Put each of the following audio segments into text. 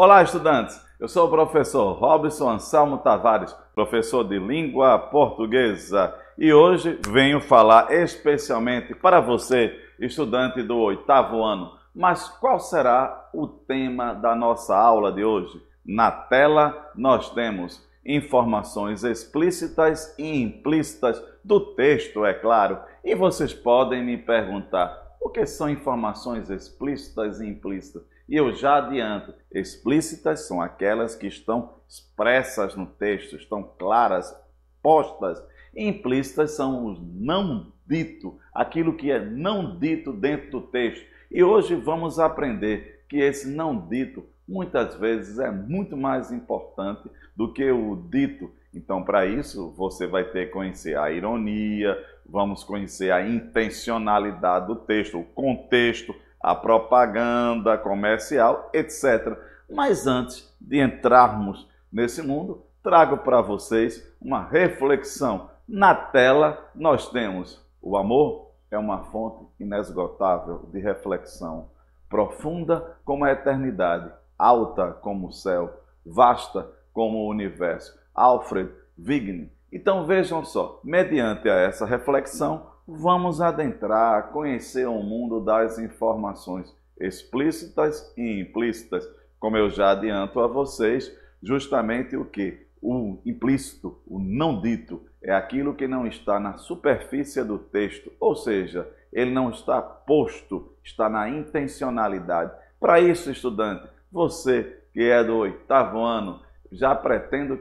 Olá, estudantes! Eu sou o professor Robson Anselmo Tavares, professor de língua portuguesa, e hoje venho falar especialmente para você, estudante do oitavo ano. Mas qual será o tema da nossa aula de hoje? Na tela nós temos informações explícitas e implícitas do texto, é claro. E vocês podem me perguntar: o que são informações explícitas e implícitas? E eu já adianto, explícitas são aquelas que estão expressas no texto, estão claras, postas. Implícitas são os não dito, aquilo que é não dito dentro do texto. E hoje vamos aprender que esse não dito muitas vezes é muito mais importante do que o dito. Então, para isso, você vai ter que conhecer a ironia, vamos conhecer a intencionalidade do texto, o contexto, a propaganda comercial, etc. Mas antes de entrarmos nesse mundo, trago para vocês uma reflexão. Na tela nós temos o amor é uma fonte inesgotável de reflexão, profunda como a eternidade, alta como o céu, vasta como o universo. Alfred Vigne. Então vejam só, mediante a essa reflexão, vamos adentrar, conhecer o mundo das informações explícitas e implícitas, como eu já adianto a vocês, justamente o que? O implícito, o não dito, é aquilo que não está na superfície do texto, ou seja, ele não está posto, está na intencionalidade. Para isso, estudante, você que é do oitavo ano, já pretendo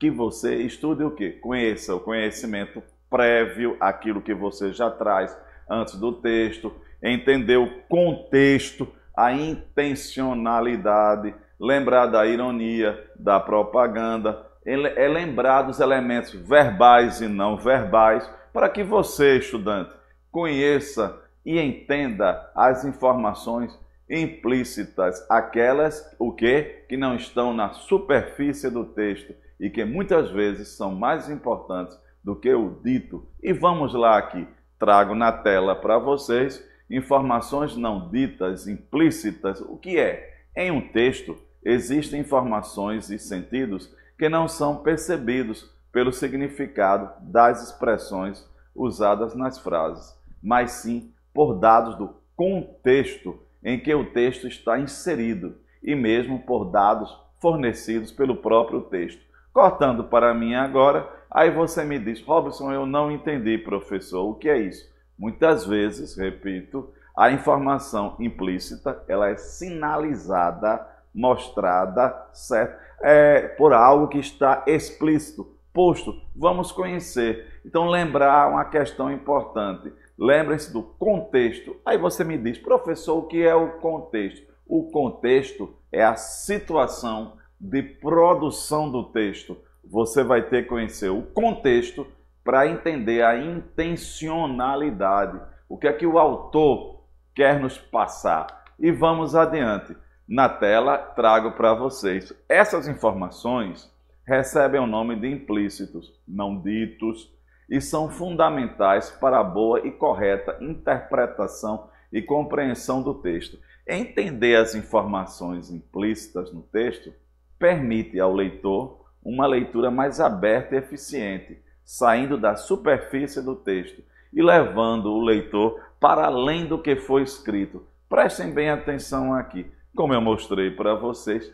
que você estude o que? Conheça o conhecimento prévio àquilo que você já traz antes do texto, entender o contexto, a intencionalidade, lembrar da ironia, da propaganda, é lembrar dos elementos verbais e não verbais, para que você, estudante, conheça e entenda as informações implícitas, aquelas o que que não estão na superfície do texto e que muitas vezes são mais importantes do que o dito. E vamos lá aqui, trago na tela para vocês informações não ditas, implícitas. O que é? Em um texto existem informações e sentidos que não são percebidos pelo significado das expressões usadas nas frases, mas sim por dados do contexto em que o texto está inserido e mesmo por dados fornecidos pelo próprio texto. Cortando para mim agora, Aí você me diz, Robson, eu não entendi, professor, o que é isso? Muitas vezes, repito, a informação implícita ela é sinalizada, mostrada, certo? É, por algo que está explícito, posto. Vamos conhecer. Então, lembrar uma questão importante. Lembrem-se do contexto. Aí você me diz, professor, o que é o contexto? O contexto é a situação de produção do texto você vai ter que conhecer o contexto para entender a intencionalidade, o que é que o autor quer nos passar. E vamos adiante. Na tela trago para vocês. Essas informações recebem o nome de implícitos, não ditos, e são fundamentais para a boa e correta interpretação e compreensão do texto. Entender as informações implícitas no texto permite ao leitor uma leitura mais aberta e eficiente, saindo da superfície do texto e levando o leitor para além do que foi escrito. Prestem bem atenção aqui, como eu mostrei para vocês,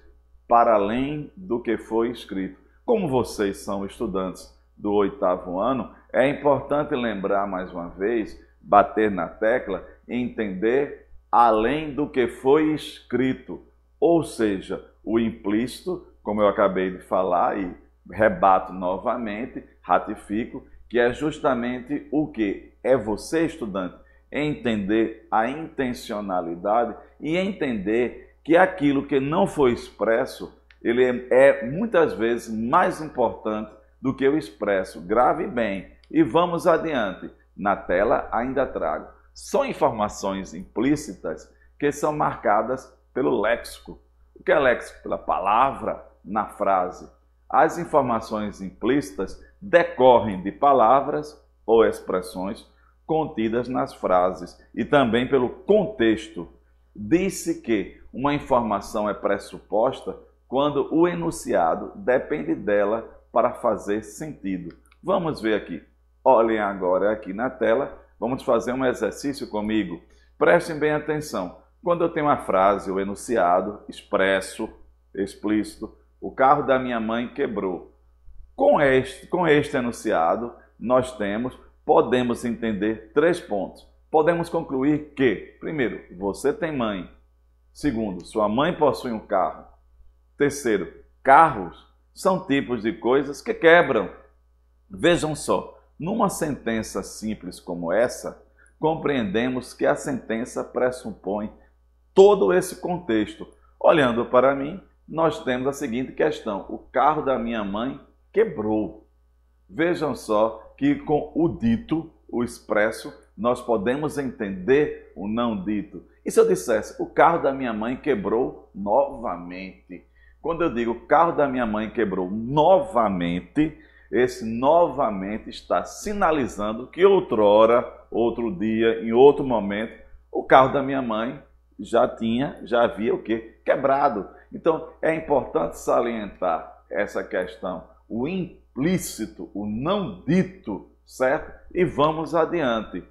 para além do que foi escrito. Como vocês são estudantes do oitavo ano, é importante lembrar mais uma vez, bater na tecla e entender além do que foi escrito, ou seja, o implícito como eu acabei de falar e rebato novamente, ratifico, que é justamente o que é você, estudante, entender a intencionalidade e entender que aquilo que não foi expresso, ele é, é muitas vezes mais importante do que o expresso. Grave bem e vamos adiante. Na tela ainda trago. São informações implícitas que são marcadas pelo léxico. O que é léxico? Pela palavra, na frase. As informações implícitas decorrem de palavras ou expressões contidas nas frases e também pelo contexto. Disse que uma informação é pressuposta quando o enunciado depende dela para fazer sentido. Vamos ver aqui. Olhem agora aqui na tela, vamos fazer um exercício comigo. Prestem bem atenção. Quando eu tenho uma frase, o enunciado, expresso, explícito, o carro da minha mãe quebrou. Com este, com este enunciado, nós temos, podemos entender três pontos. Podemos concluir que, primeiro, você tem mãe. Segundo, sua mãe possui um carro. Terceiro, carros são tipos de coisas que quebram. Vejam só, numa sentença simples como essa, compreendemos que a sentença pressupõe todo esse contexto. Olhando para mim, nós temos a seguinte questão: o carro da minha mãe quebrou. Vejam só que com o dito, o expresso, nós podemos entender o não dito. E se eu dissesse o carro da minha mãe quebrou novamente? Quando eu digo o carro da minha mãe quebrou novamente, esse novamente está sinalizando que outrora, outro dia, em outro momento, o carro da minha mãe já tinha, já havia o quê? Quebrado. Então, é importante salientar essa questão, o implícito, o não dito, certo? E vamos adiante.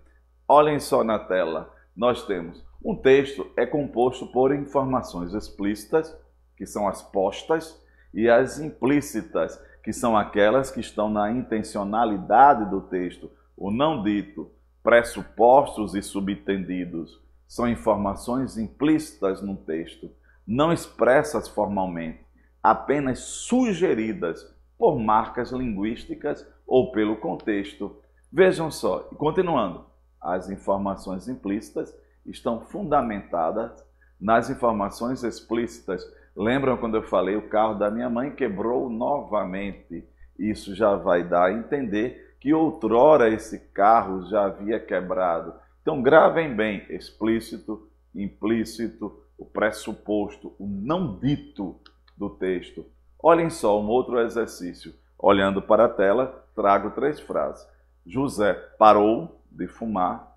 Olhem só na tela. Nós temos um texto é composto por informações explícitas, que são as postas, e as implícitas, que são aquelas que estão na intencionalidade do texto, o não dito, pressupostos e subtendidos. São informações implícitas no texto não expressas formalmente, apenas sugeridas por marcas linguísticas ou pelo contexto. Vejam só, continuando, as informações implícitas estão fundamentadas nas informações explícitas. Lembram quando eu falei o carro da minha mãe quebrou novamente? Isso já vai dar a entender que outrora esse carro já havia quebrado. Então gravem bem: explícito, implícito, o pressuposto, o não dito do texto. Olhem só um outro exercício. Olhando para a tela, trago três frases. José parou de fumar,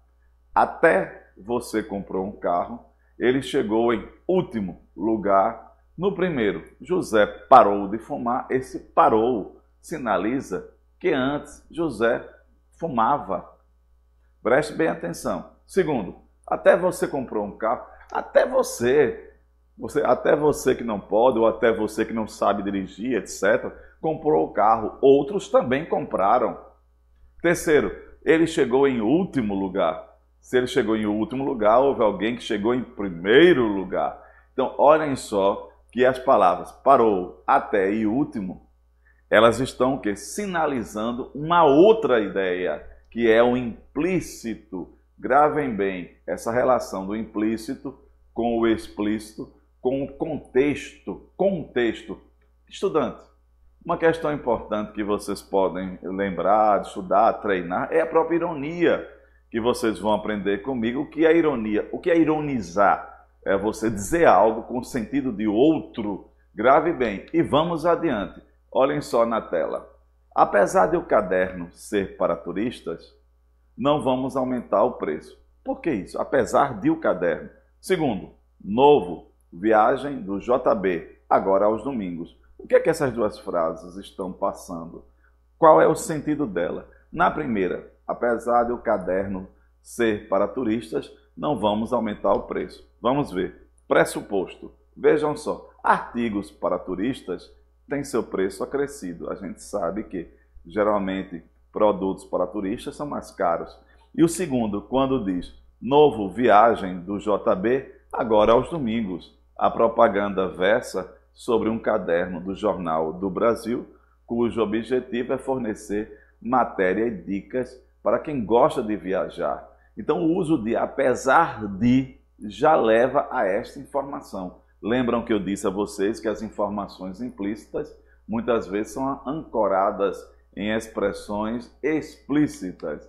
até você comprou um carro, ele chegou em último lugar. No primeiro, José parou de fumar, esse parou sinaliza que antes José fumava. Preste bem atenção. Segundo, até você comprou um carro, até você, você, até você que não pode, ou até você que não sabe dirigir, etc., comprou o carro. Outros também compraram. Terceiro, ele chegou em último lugar. Se ele chegou em último lugar, houve alguém que chegou em primeiro lugar. Então, olhem só que as palavras parou, até e último, elas estão que sinalizando uma outra ideia, que é o implícito Gravem bem essa relação do implícito com o explícito, com o contexto, contexto. Estudante, uma questão importante que vocês podem lembrar, estudar, treinar é a própria ironia que vocês vão aprender comigo. O que é ironia? O que é ironizar? É você dizer algo com sentido de outro. Grave bem e vamos adiante. Olhem só na tela. Apesar de o caderno ser para turistas, não vamos aumentar o preço. Por que isso? Apesar de o caderno. Segundo, novo, viagem do JB, agora aos domingos. O que é que essas duas frases estão passando? Qual é o sentido dela? Na primeira, apesar de o caderno ser para turistas, não vamos aumentar o preço. Vamos ver. Pressuposto. Vejam só, artigos para turistas têm seu preço acrescido. A gente sabe que geralmente produtos para turistas são mais caros. E o segundo, quando diz novo viagem do JB, agora aos domingos. A propaganda versa sobre um caderno do Jornal do Brasil, cujo objetivo é fornecer matéria e dicas para quem gosta de viajar. Então, o uso de apesar de já leva a esta informação. Lembram que eu disse a vocês que as informações implícitas muitas vezes são ancoradas em expressões explícitas.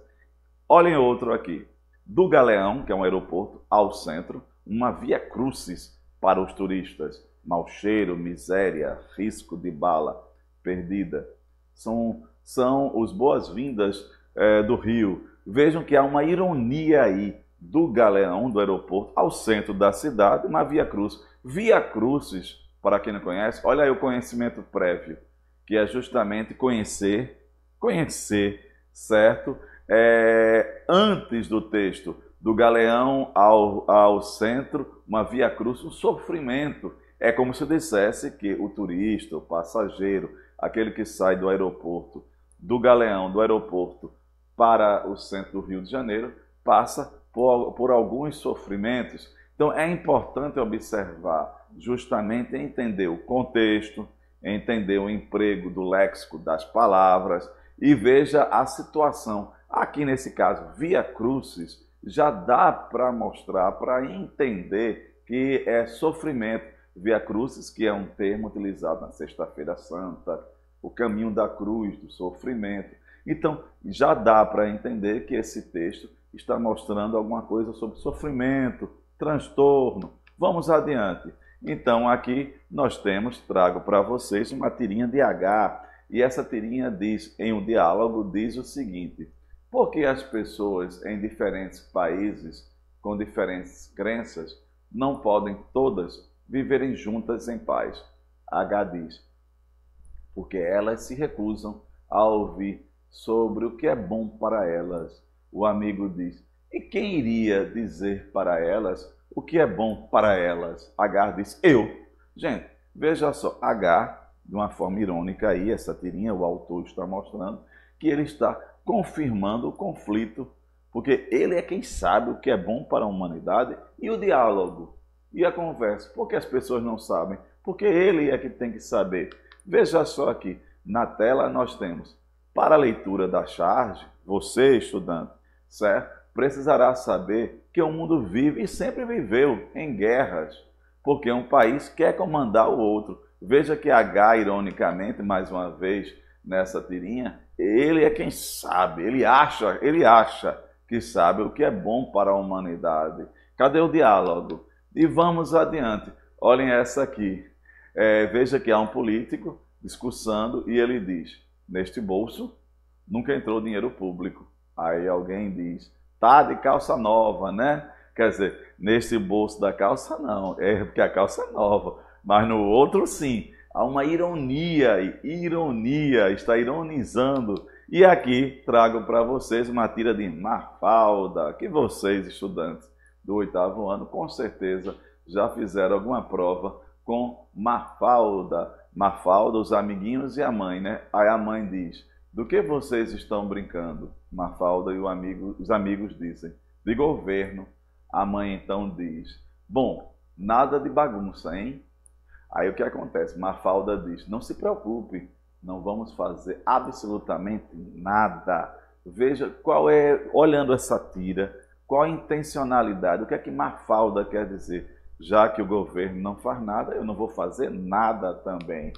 Olhem outro aqui. Do Galeão, que é um aeroporto, ao centro, uma via crucis para os turistas. Mau cheiro, miséria, risco de bala, perdida. São, são os boas-vindas é, do Rio. Vejam que há uma ironia aí do Galeão, do aeroporto, ao centro da cidade, uma via cruz. Via Crucis, para quem não conhece, olha aí o conhecimento prévio que é justamente conhecer, conhecer, certo? É, antes do texto, do Galeão ao, ao centro, uma via cruz, um sofrimento. É como se dissesse que o turista, o passageiro, aquele que sai do aeroporto, do Galeão, do aeroporto, para o centro do Rio de Janeiro, passa por, por alguns sofrimentos. Então é importante observar, justamente entender o contexto, entender o emprego do léxico das palavras e veja a situação. Aqui nesse caso, via crucis, já dá para mostrar, para entender que é sofrimento. Via crucis, que é um termo utilizado na Sexta-feira Santa, o caminho da cruz, do sofrimento. Então, já dá para entender que esse texto está mostrando alguma coisa sobre sofrimento, transtorno. Vamos adiante. Então aqui nós temos, trago para vocês uma tirinha de H. E essa tirinha diz, em um diálogo, diz o seguinte: Por que as pessoas em diferentes países, com diferentes crenças, não podem todas viverem juntas em paz? H diz: Porque elas se recusam a ouvir sobre o que é bom para elas. O amigo diz: E quem iria dizer para elas o que é bom para elas. Agar diz, eu. Gente, veja só, Agar, de uma forma irônica aí, essa tirinha, o autor está mostrando, que ele está confirmando o conflito, porque ele é quem sabe o que é bom para a humanidade e o diálogo e a conversa. Porque as pessoas não sabem, porque ele é que tem que saber. Veja só aqui, na tela nós temos para a leitura da charge, você estudante, certo? Precisará saber que o mundo vive e sempre viveu em guerras, porque um país quer comandar o outro. Veja que H, ironicamente, mais uma vez nessa tirinha, ele é quem sabe, ele acha, ele acha que sabe o que é bom para a humanidade. Cadê o diálogo? E vamos adiante. Olhem essa aqui. É, veja que há um político discursando e ele diz: Neste bolso nunca entrou dinheiro público. Aí alguém diz: tá de calça nova, né? Quer dizer, nesse bolso da calça não, é porque a calça é nova, mas no outro sim. Há uma ironia, ironia, está ironizando. E aqui trago para vocês uma tira de Mafalda, que vocês, estudantes do oitavo ano, com certeza já fizeram alguma prova com Mafalda. Mafalda, os amiguinhos e a mãe, né? Aí a mãe diz: do que vocês estão brincando? Mafalda e amigo, os amigos dizem. De governo. A mãe então diz: Bom, nada de bagunça, hein? Aí o que acontece? Mafalda diz: Não se preocupe, não vamos fazer absolutamente nada. Veja qual é, olhando essa tira, qual a intencionalidade, o que é que Mafalda quer dizer? Já que o governo não faz nada, eu não vou fazer nada também.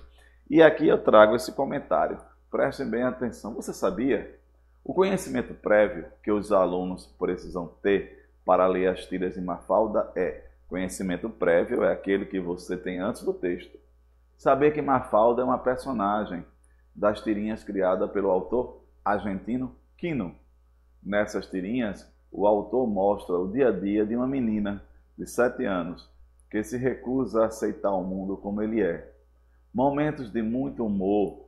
E aqui eu trago esse comentário. Prestem bem atenção. Você sabia? O conhecimento prévio que os alunos precisam ter para ler as tiras de Mafalda é: conhecimento prévio é aquele que você tem antes do texto. Saber que Mafalda é uma personagem das tirinhas criada pelo autor argentino Quino. Nessas tirinhas, o autor mostra o dia a dia de uma menina de 7 anos que se recusa a aceitar o mundo como ele é. Momentos de muito humor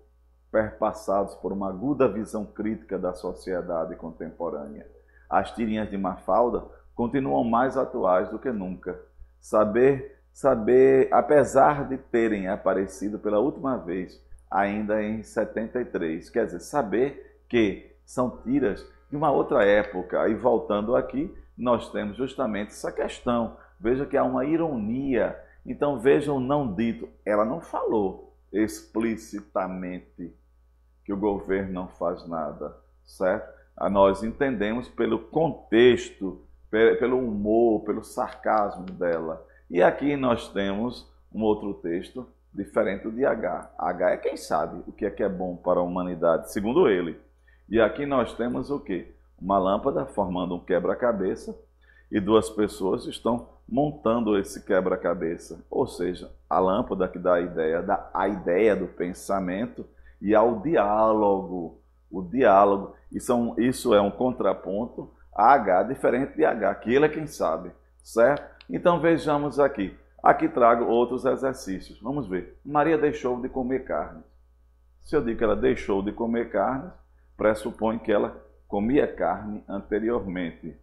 perpassados por uma aguda visão crítica da sociedade contemporânea. As tirinhas de Mafalda continuam mais atuais do que nunca. Saber, saber, apesar de terem aparecido pela última vez ainda em 73, quer dizer, saber que são tiras de uma outra época. E voltando aqui, nós temos justamente essa questão. Veja que há uma ironia. Então veja o não dito. Ela não falou explicitamente que o governo não faz nada, certo? Nós entendemos pelo contexto, pelo humor, pelo sarcasmo dela. E aqui nós temos um outro texto diferente de H. H é quem sabe o que é que é bom para a humanidade, segundo ele. E aqui nós temos o quê? Uma lâmpada formando um quebra-cabeça e duas pessoas estão montando esse quebra-cabeça. Ou seja, a lâmpada que dá a ideia, dá a ideia do pensamento e ao diálogo. O diálogo, isso é um, isso é um contraponto a H, diferente de H, que ele é quem sabe, certo? Então vejamos aqui. Aqui trago outros exercícios. Vamos ver. Maria deixou de comer carne. Se eu digo que ela deixou de comer carne, pressupõe que ela comia carne anteriormente.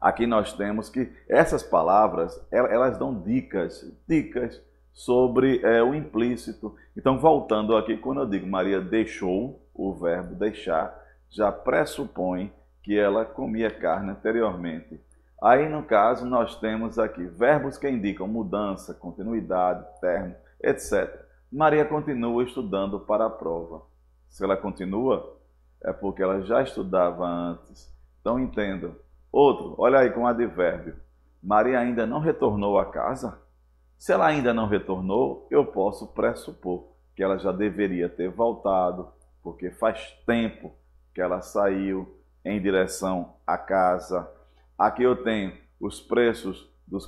Aqui nós temos que essas palavras, elas dão dicas, dicas sobre é, o implícito. Então, voltando aqui, quando eu digo Maria deixou, o verbo deixar já pressupõe que ela comia carne anteriormente. Aí, no caso, nós temos aqui verbos que indicam mudança, continuidade, termo, etc. Maria continua estudando para a prova. Se ela continua, é porque ela já estudava antes. Então, entenda. Outro, olha aí com o advérbio. Maria ainda não retornou à casa? Se ela ainda não retornou, eu posso pressupor que ela já deveria ter voltado, porque faz tempo que ela saiu em direção à casa. Aqui eu tenho os preços dos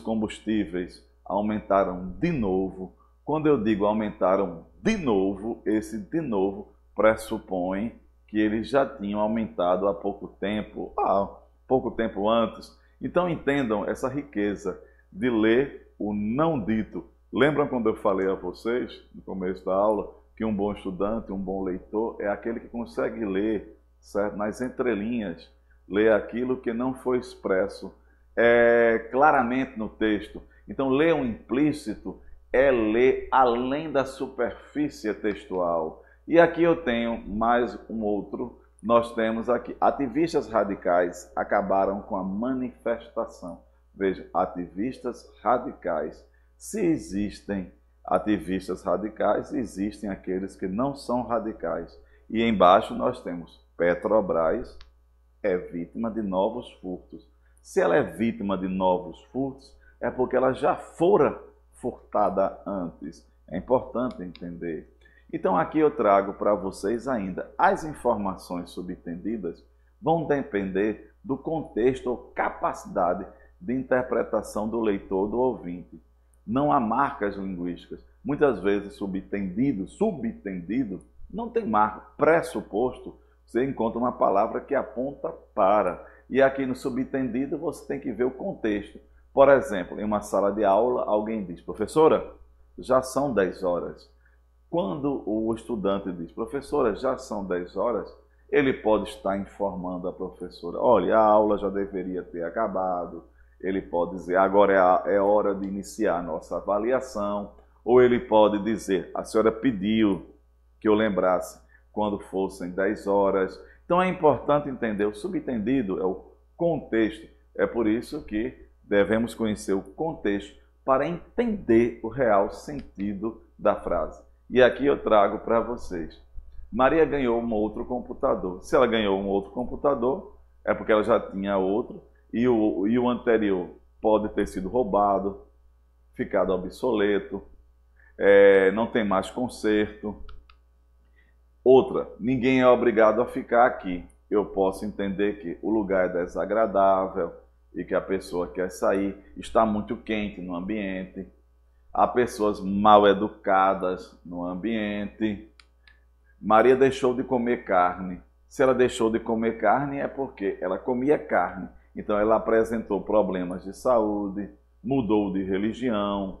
combustíveis aumentaram de novo. Quando eu digo aumentaram de novo, esse de novo pressupõe que eles já tinham aumentado há pouco tempo, há pouco tempo antes. Então entendam essa riqueza de ler o não dito. Lembram quando eu falei a vocês, no começo da aula, que um bom estudante, um bom leitor, é aquele que consegue ler, certo? Nas entrelinhas, ler aquilo que não foi expresso é, claramente no texto. Então, ler um implícito é ler além da superfície textual. E aqui eu tenho mais um outro. Nós temos aqui: ativistas radicais acabaram com a manifestação. Veja, ativistas radicais. Se existem ativistas radicais, existem aqueles que não são radicais. E embaixo nós temos Petrobras é vítima de novos furtos. Se ela é vítima de novos furtos, é porque ela já fora furtada antes. É importante entender. Então aqui eu trago para vocês ainda as informações subtendidas vão depender do contexto ou capacidade de interpretação do leitor, do ouvinte. Não há marcas linguísticas. Muitas vezes, subtendido, subtendido, não tem marca. Pressuposto, você encontra uma palavra que aponta para. E aqui no subtendido, você tem que ver o contexto. Por exemplo, em uma sala de aula, alguém diz, professora, já são 10 horas. Quando o estudante diz, professora, já são 10 horas, ele pode estar informando a professora, olha, a aula já deveria ter acabado, ele pode dizer, agora é, a, é hora de iniciar a nossa avaliação, ou ele pode dizer, a senhora pediu que eu lembrasse quando fossem 10 horas. Então é importante entender o subentendido, é o contexto. É por isso que devemos conhecer o contexto para entender o real sentido da frase. E aqui eu trago para vocês. Maria ganhou um outro computador. Se ela ganhou um outro computador, é porque ela já tinha outro e o, e o anterior pode ter sido roubado, ficado obsoleto, é, não tem mais conserto. Outra, ninguém é obrigado a ficar aqui. Eu posso entender que o lugar é desagradável e que a pessoa quer sair, está muito quente no ambiente, há pessoas mal educadas no ambiente. Maria deixou de comer carne. Se ela deixou de comer carne é porque ela comia carne então ela apresentou problemas de saúde, mudou de religião,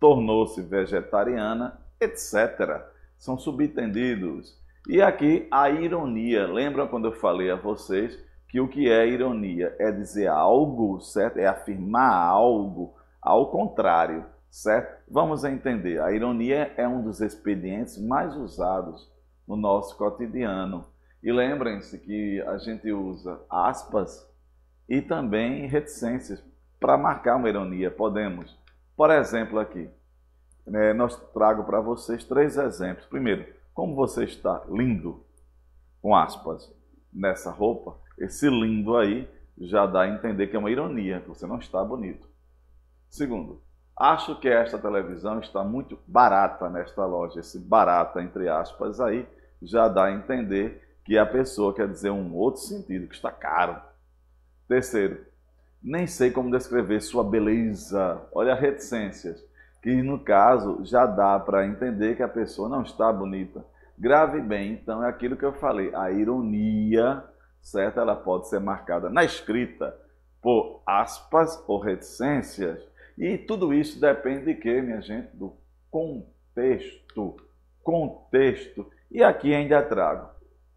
tornou-se vegetariana, etc. São subentendidos. E aqui a ironia. Lembram quando eu falei a vocês que o que é ironia é dizer algo, certo? É afirmar algo ao contrário, certo? Vamos entender. A ironia é um dos expedientes mais usados no nosso cotidiano. E lembrem-se que a gente usa aspas e também reticências para marcar uma ironia. Podemos, por exemplo, aqui, né, nós trago para vocês três exemplos. Primeiro, como você está lindo, com aspas, nessa roupa, esse lindo aí já dá a entender que é uma ironia, que você não está bonito. Segundo, acho que esta televisão está muito barata nesta loja. Esse barata, entre aspas, aí já dá a entender que a pessoa quer dizer um outro sentido, que está caro Terceiro, nem sei como descrever sua beleza. Olha reticências, que no caso já dá para entender que a pessoa não está bonita. Grave bem, então, é aquilo que eu falei. A ironia, certo? Ela pode ser marcada na escrita por aspas ou reticências. E tudo isso depende de quê, minha gente? Do contexto. Contexto. E aqui ainda trago.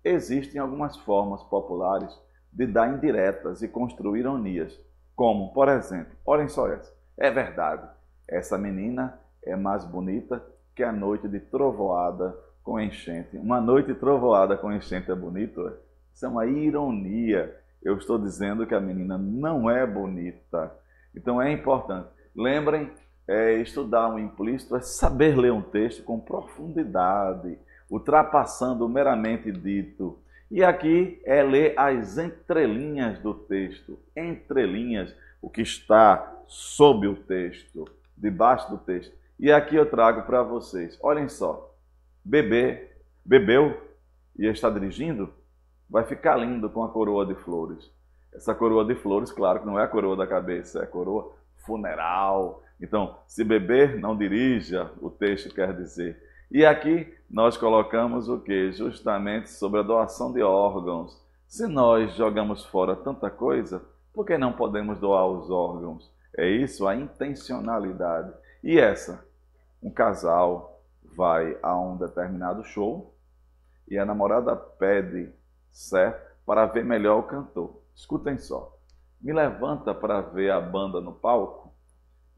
Existem algumas formas populares de dar indiretas e construir ironias, como, por exemplo, olhem só essa. É verdade, essa menina é mais bonita que a noite de trovoada com enchente. Uma noite trovoada com enchente é bonito? É? Isso é uma ironia. Eu estou dizendo que a menina não é bonita. Então é importante. Lembrem, é, estudar um implícito é saber ler um texto com profundidade, ultrapassando o meramente dito. E aqui é ler as entrelinhas do texto, entrelinhas, o que está sob o texto, debaixo do texto. E aqui eu trago para vocês. Olhem só. Bebê, bebeu e está dirigindo, vai ficar lindo com a coroa de flores. Essa coroa de flores, claro que não é a coroa da cabeça, é a coroa funeral. Então, se beber, não dirija, o texto quer dizer. E aqui nós colocamos o que? Justamente sobre a doação de órgãos. Se nós jogamos fora tanta coisa, por que não podemos doar os órgãos? É isso, a intencionalidade. E essa? Um casal vai a um determinado show e a namorada pede certo para ver melhor o cantor. Escutem só. Me levanta para ver a banda no palco.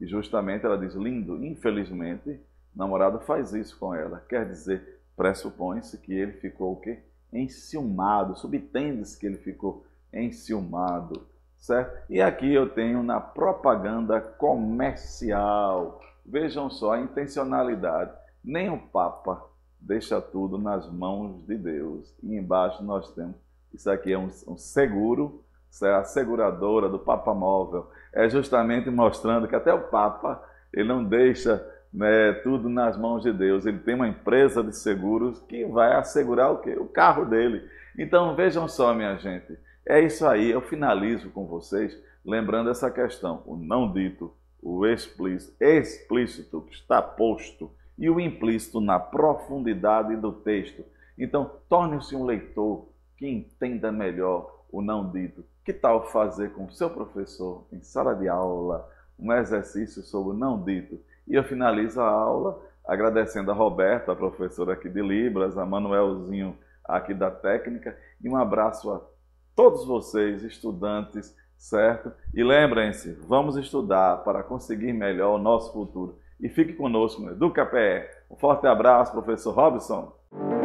E justamente ela diz: lindo, infelizmente Namorada namorado faz isso com ela. Quer dizer, pressupõe-se que ele ficou o quê? Enciumado. Subtende-se que ele ficou enciumado. Certo? E aqui eu tenho na propaganda comercial. Vejam só a intencionalidade. Nem o Papa deixa tudo nas mãos de Deus. E embaixo nós temos, isso aqui é um, um seguro, isso é a seguradora do Papa Móvel. É justamente mostrando que até o Papa, ele não deixa né, tudo nas mãos de Deus. Ele tem uma empresa de seguros que vai assegurar o quê? O carro dele. Então vejam só, minha gente, é isso aí. Eu finalizo com vocês lembrando essa questão: o não dito, o explícito, explícito que está posto e o implícito na profundidade do texto. Então, torne-se um leitor que entenda melhor o não dito. Que tal fazer com o seu professor em sala de aula um exercício sobre o não dito? E eu finalizo a aula agradecendo a Roberta, a professora aqui de Libras, a Manuelzinho aqui da técnica e um abraço a todos vocês, estudantes, certo? E lembrem-se, vamos estudar para conseguir melhor o nosso futuro. E fique conosco no EducaPE. Um forte abraço, professor Robson.